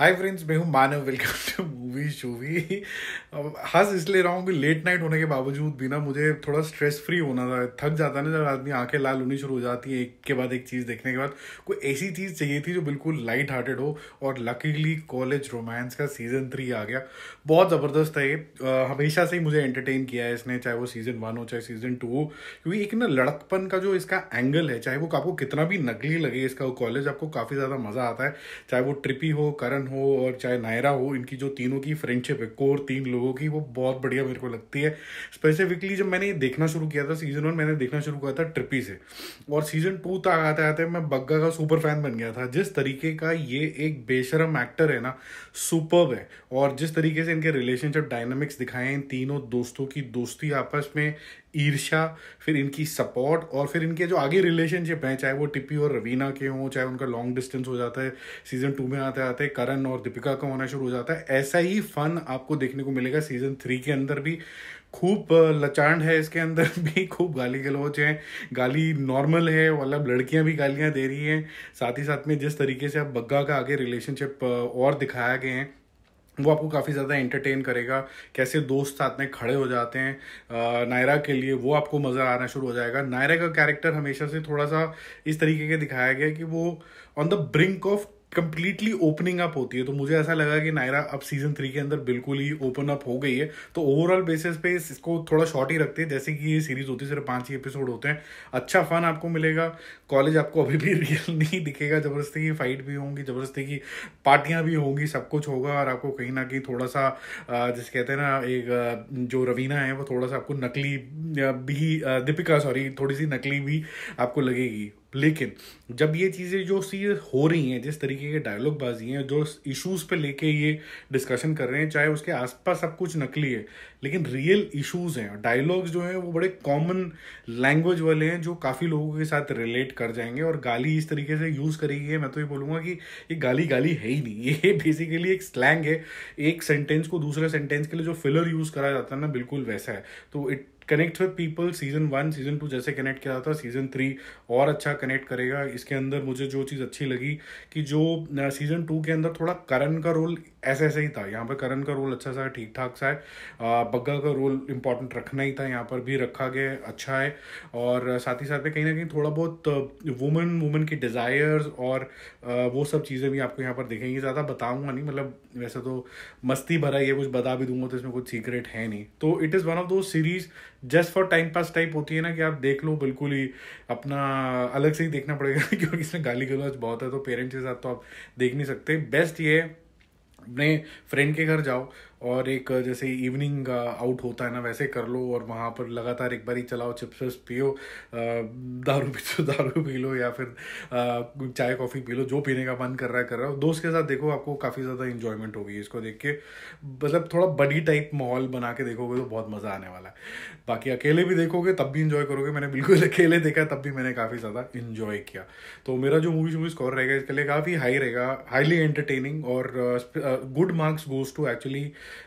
hi friends मैं हूं मानव welcome to जो भी हंस इसलिए रहा हूँ कि लेट नाइट होने के बावजूद भी ना मुझे थोड़ा स्ट्रेस फ्री होना था थक जाता ना जब आदमी आंखें लाल होनी शुरू हो जाती है एक के बाद एक चीज़ देखने के बाद कोई ऐसी चीज़ चाहिए थी जो बिल्कुल लाइट हार्टेड हो और लकीली कॉलेज रोमांस का सीज़न थ्री आ गया बहुत ज़बरदस्त है ये हमेशा से ही मुझे एंटरटेन किया है इसने चाहे वो सीज़न वन हो चाहे सीज़न टू हो क्योंकि एक ना लड़कपन का जो इसका एंगल है चाहे वो आपको कितना भी नकली लगे इसका कॉलेज आपको काफ़ी ज़्यादा मज़ा आता है चाहे वो ट्रिपी हो करण हो और चाहे नायरा हो इनकी जो तीनों की फ्रेंडशिप है कोर तीन लोगों की वो बहुत बढ़िया मेरे को लगती है स्पेसिफिकली जब मैंने ये देखना शुरू किया था सीजन वन मैंने देखना शुरू किया था ट्रिपी से और सीजन टू तक आते आते मैं बग्गा का सुपर फैन बन गया था जिस तरीके का ये एक बेशरम एक्टर है ना सुपर है और जिस तरीके से इनके रिलेशनशिप डायनामिक्स दिखाए हैं इन तीनों दोस्तों की दोस्ती आपस में ईर्षा फिर इनकी सपोर्ट और फिर इनके जो आगे रिलेशनशिप हैं चाहे वो टिप्पी और रवीना के हों चाहे उनका लॉन्ग डिस्टेंस हो जाता है सीजन टू में आते आते करण और दीपिका का होना शुरू हो जाता है ऐसा ही फन आपको देखने को मिलेगा सीजन थ्री के अंदर भी खूब लचांड है इसके अंदर भी खूब गाली गलोच है गाली नॉर्मल है मतलब लड़कियां भी गालियां दे रही हैं साथ ही साथ में जिस तरीके से अब बग्गा का आगे रिलेशनशिप और दिखाया गया है वो आपको काफ़ी ज़्यादा एंटरटेन करेगा कैसे दोस्त साथ में खड़े हो जाते हैं नायरा के लिए वो आपको मज़ा आना शुरू हो जाएगा नायरा का कैरेक्टर हमेशा से थोड़ा सा इस तरीके के दिखाया गया कि वो on the brink of completely opening up होती है तो मुझे ऐसा लगा कि नायरा अब सीजन थ्री के अंदर बिल्कुल ही ओपन अप हो गई है तो ओवरऑल बेसिस पे इसको थोड़ा शॉर्ट ही रखते हैं जैसे कि ये सीरीज होती है सिर्फ पांच ही एपिसोड होते हैं अच्छा फन आपको मिलेगा कॉलेज आपको अभी भी रियल नहीं दिखेगा जबरदस्ती की फाइट भी होंगी जबरदस्ती की पार्टियाँ भी होंगी सब कुछ होगा और आपको कहीं ना कहीं थोड़ा सा जैसे कहते हैं ना एक जो रवीना है वो थोड़ा सा आपको नकली भी दीपिका सॉरी थोड़ी सी नकली भी आपको लगेगी लेकिन जब ये चीज़ें जो चीज़ें हो रही हैं जिस तरीके के डायलॉग बाजी हैं जो इश्यूज पे लेके ये डिस्कशन कर रहे हैं चाहे उसके आसपास सब कुछ नकली है लेकिन रियल इश्यूज हैं डायलॉग्स जो हैं वो बड़े कॉमन लैंग्वेज वाले हैं जो काफ़ी लोगों के साथ रिलेट कर जाएंगे और गाली इस तरीके से यूज़ करेगी है मैं तो ये बोलूँगा कि ये गाली गाली है ही नहीं ये बेसिकली एक स्लैंग है एक सेंटेंस को दूसरे सेंटेंस के लिए जो फिलर यूज़ करा जाता है ना बिल्कुल वैसा है तो it connect with people season one season two जैसे कनेक्ट किया था सीजन थ्री और अच्छा कनेक्ट करेगा इसके अंदर मुझे जो चीज़ अच्छी लगी कि जो सीजन टू के अंदर थोड़ा करण का रोल ऐसे ऐसे ही था यहाँ पर करण का रोल अच्छा सा ठीक ठाक सा है बग्गा का रोल इंपॉर्टेंट रखना ही था यहाँ पर भी रखा गया अच्छा है और साथ ही साथ में कहीं ना कहीं थोड़ा बहुत वुमेन वुमेन की डिज़ायर्स और वो सब चीज़ें भी आपको यहाँ पर देखेंगे ज़्यादा बताऊँगा नहीं मतलब वैसे तो मस्ती भरा ये कुछ बता भी दूंगा तो इसमें कुछ सीक्रेट है नहीं तो it is one of those series just for time pass type होती है ना कि आप देख लो बिल्कुल ही अपना अलग से ही देखना पड़ेगा क्योंकि इसमें गाली गलौज बहुत है तो पेरेंट्स के साथ तो आप देख नहीं सकते बेस्ट ये अपने फ्रेंड के घर जाओ और एक जैसे इवनिंग आउट uh, होता है ना वैसे कर लो और वहाँ पर लगातार एक बार ही चलाओ चिप्स विप्स पियो uh, दारू पी तो दारू पी लो या फिर uh, चाय कॉफ़ी पी लो जो पीने का मन कर रहा है कर रहा हो दोस्त के साथ देखो आपको काफ़ी ज़्यादा इन्जॉयमेंट होगी इसको देख के मतलब थोड़ा बडी टाइप माहौल बना के देखोगे तो बहुत मज़ा आने वाला है बाकी अकेले भी देखोगे तब भी इन्जॉय करोगे मैंने बिल्कुल अकेले देखा तब भी मैंने काफ़ी ज़्यादा इन्जॉय किया तो मेरा जो मूवी शूवी स्कोर रहेगा इसके लिए काफ़ी हाई रहेगा हाईली एंटरटेनिंग और good marks goes to actually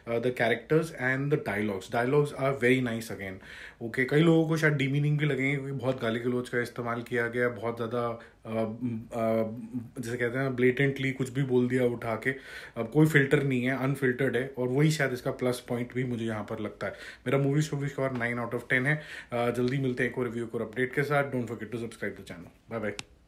the characters and the dialogues dialogues are very nice again okay कई लोगों को शायद डीमीनिंग भी लगेंगे क्योंकि बहुत गाली गलोच का इस्तेमाल किया गया बहुत ज़्यादा uh, uh, जैसे कहते हैं ब्लेटेंटली कुछ भी बोल दिया उठा के अब कोई फिल्टर नहीं है अनफिल्टर्ड है और वही शायद इसका प्लस पॉइंट भी मुझे यहाँ पर लगता है मेरा मूवीज शोवीज cover nine out of ten है uh, जल्दी मिलते हैं एक और रिव्यू और अपडेट के साथ don't forget to subscribe the channel bye bye